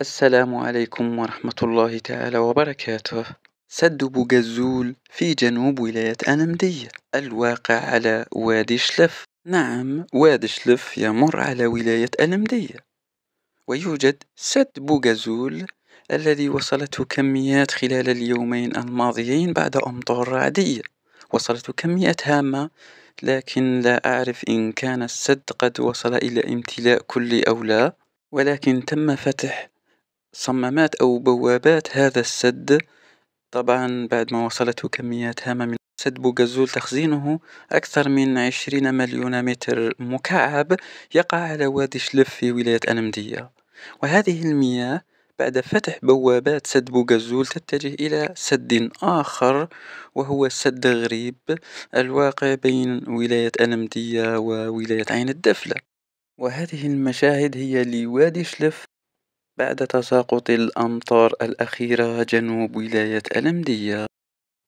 السلام عليكم ورحمة الله تعالى وبركاته سد بوغزول في جنوب ولاية أنمدية الواقع على وادي شلف نعم وادي شلف يمر على ولاية أنمدية ويوجد سد بوغزول الذي وصلته كميات خلال اليومين الماضيين بعد أمطار رعدية وصلته كميات هامة لكن لا أعرف إن كان السد قد وصل إلى امتلاء كلي أو لا ولكن تم فتح صمامات أو بوابات هذا السد طبعا بعد ما وصلته كميات هامة من سد بوغازول تخزينه أكثر من عشرين مليون متر مكعب يقع على وادي شلف في ولاية أنمدية وهذه المياه بعد فتح بوابات سد بوغازول تتجه إلى سد آخر وهو سد غريب الواقع بين ولاية أنمدية وولاية عين الدفلة وهذه المشاهد هي لوادي شلف بعد تساقط الأمطار الأخيرة جنوب ولاية ألمدية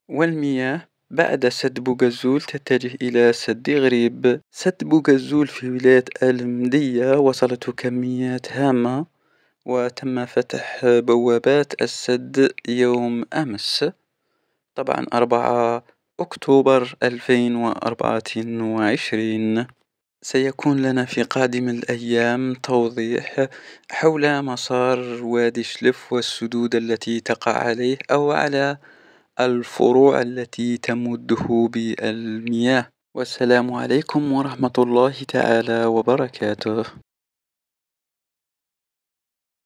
والمياه بعد سد بوغزول تتجه إلى سد غريب سد بوغزول في ولاية المدية وصلته كميات هامة وتم فتح بوابات السد يوم أمس طبعا أربعة أكتوبر ألفين وأربعة وعشرين سيكون لنا في قادم الأيام توضيح حول مسار وادي شلف والسدود التي تقع عليه أو على الفروع التي تمده بالمياه والسلام عليكم ورحمة الله تعالى وبركاته